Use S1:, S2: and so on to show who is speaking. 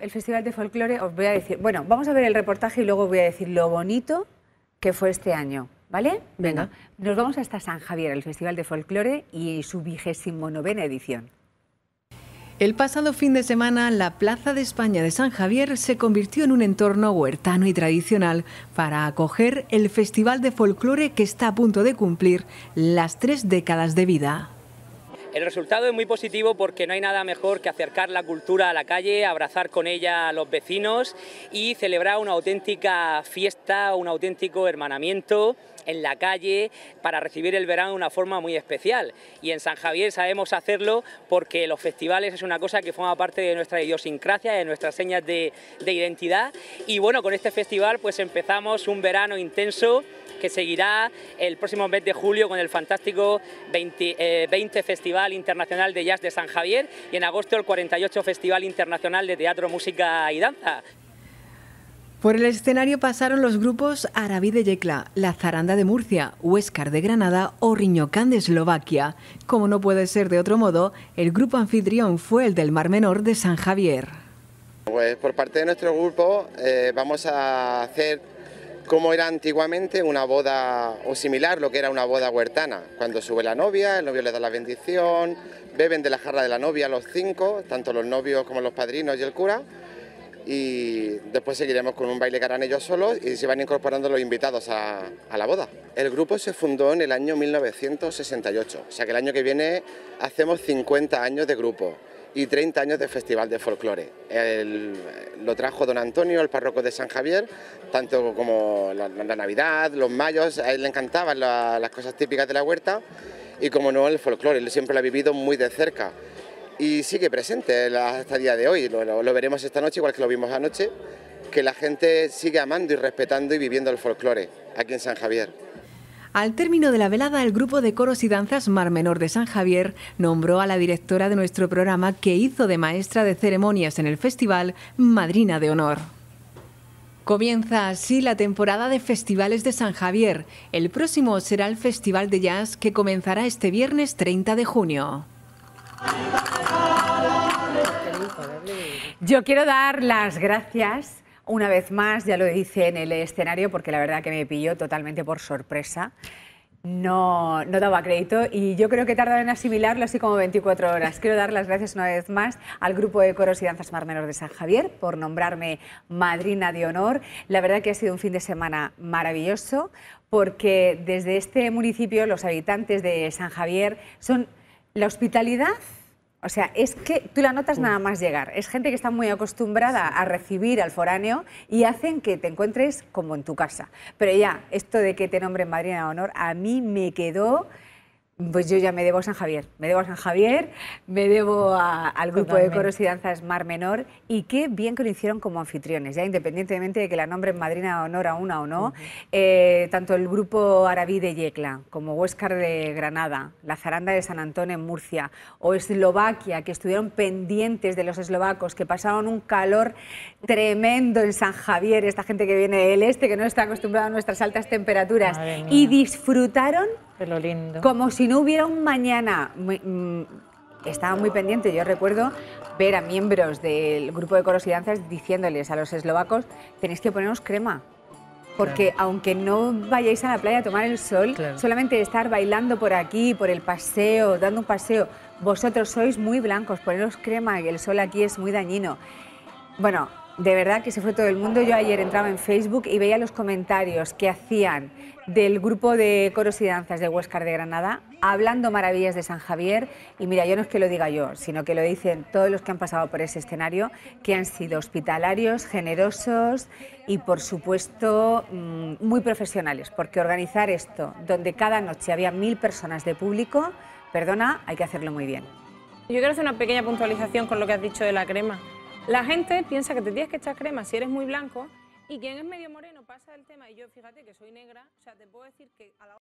S1: el Festival de Folclore, os voy a decir, bueno, vamos a ver el reportaje y luego voy a decir lo bonito que fue este año, ¿vale? Venga. Nos vamos hasta San Javier, el Festival de Folclore y su
S2: vigésimo novena edición. El pasado fin de semana, la Plaza de España de San Javier se convirtió en un entorno huertano y tradicional para acoger el Festival de Folclore que está a punto de cumplir las tres décadas de vida.
S3: El resultado es muy positivo porque no hay nada mejor que acercar la cultura a la calle, abrazar con ella a los vecinos y celebrar una auténtica fiesta, un auténtico hermanamiento en la calle para recibir el verano de una forma muy especial. Y en San Javier sabemos hacerlo porque los festivales es una cosa que forma parte de nuestra idiosincrasia, de nuestras señas de, identidad. Y bueno, con este festival pues empezamos un verano intenso que seguirá el próximo mes de julio con el fantástico 20, eh, Festival Internacional de Jazz de San Javier y en agosto el 48 Festival Internacional de Teatro, Música y Danza.
S2: Por el escenario pasaron los grupos Arabí de Yecla, La Zaranda de Murcia, Huescar de Granada o Riñocán de Eslovaquia. Como no puede ser de otro modo, el grupo anfitrión fue el del Mar Menor de San Javier.
S4: Pues por parte de nuestro grupo eh, vamos a hacer como era antiguamente una boda o similar lo que era una boda huertana. Cuando sube la novia, el novio le da la bendición, beben de la jarra de la novia los cinco, tanto los novios como los padrinos y el cura. Y después seguiremos con un baile que harán ellos solos y se van incorporando los invitados a, a la boda. El grupo se fundó en el año 1968, o sea que el año que viene hacemos 50 años de grupo y 30 años de Festival de Folclore. lo trajo don Antonio, el párroco de San Javier, tanto como la, Navidad, los mayos, a él le encantaban las cosas típicas de la huerta y como no el folclore, él siempre lo ha vivido muy de cerca y sigue presente hasta el día de hoy, lo veremos esta noche igual que lo vimos anoche, que la gente sigue amando y respetando y viviendo el folclore aquí en San Javier.
S2: Al término de la velada, el grupo de coros y danzas Mar Menor de San Javier nombró a la directora de nuestro programa que hizo de maestra de ceremonias en el festival Madrina de Honor. Comienza así la temporada de festivales de San Javier. El próximo será el Festival de Jazz que comenzará este viernes 30 de junio. Yo quiero dar
S1: las gracias una vez más, ya lo hice en el escenario porque la verdad que me pilló totalmente por sorpresa. No, no daba crédito y yo creo que tardaron en asimilarlo así como 24 horas. Quiero dar las gracias una vez más al grupo de coros y danzas Menor de San Javier por nombrarme madrina de honor. La verdad que ha sido un fin de semana maravilloso porque desde este municipio los habitantes de San Javier son la hospitalidad o sea, es que tú la notas nada más llegar. Es gente que está muy acostumbrada a recibir al foráneo y hacen que te encuentres como en tu casa. Pero ya, esto de que te nombren madrina de honor, a mí me quedó pues yo ya me debo a San Javier, me debo a San Javier, me debo al grupo de coros y danzas Mar Menor y qué bien que lo hicieron como anfitriones, ya independientemente de que la nombre madrina honor a una o no, eh, tanto el grupo Arabí de Yecla como Huéscar de Granada, la Zaranda de San Antón en Murcia o Eslovaquia, que estuvieron pendientes de los eslovacos, que pasaron un calor tremendo en San Javier, esta gente que viene del este, que no está acostumbrada a nuestras altas temperaturas, y disfrutaron lindo. como si no hubiera un mañana, mm, estaba muy pendiente, yo recuerdo ver a miembros del grupo de coros y danzas diciéndoles a los eslovacos, tenéis que poneros crema. Porque aunque no vayáis a la playa a tomar el sol, solamente estar bailando por aquí, por el paseo, dando un paseo, vosotros sois muy blancos, poneros crema, y el sol aquí es muy dañino. Bueno, de verdad que se fue todo el mundo. Yo ayer entraba en Facebook y veía los comentarios que hacían del grupo de coros y danzas de Huescar de Granada, hablando maravillas de San Javier. Y mira, yo no es que lo diga yo, sino que lo dicen todos los que han pasado por ese escenario, que han sido hospitalarios, generosos y, por supuesto, mm, muy profesionales. Porque organizar esto, donde cada noche había mil personas de público, perdona, hay que hacerlo muy bien.
S3: Yo quiero hacer una pequeña puntualización con lo que has dicho de la crema. La gente piensa que te tienes que echar crema si eres muy blanco y quien es medio moreno pasa el tema y yo fíjate que soy negra, o sea, te puedo decir que a la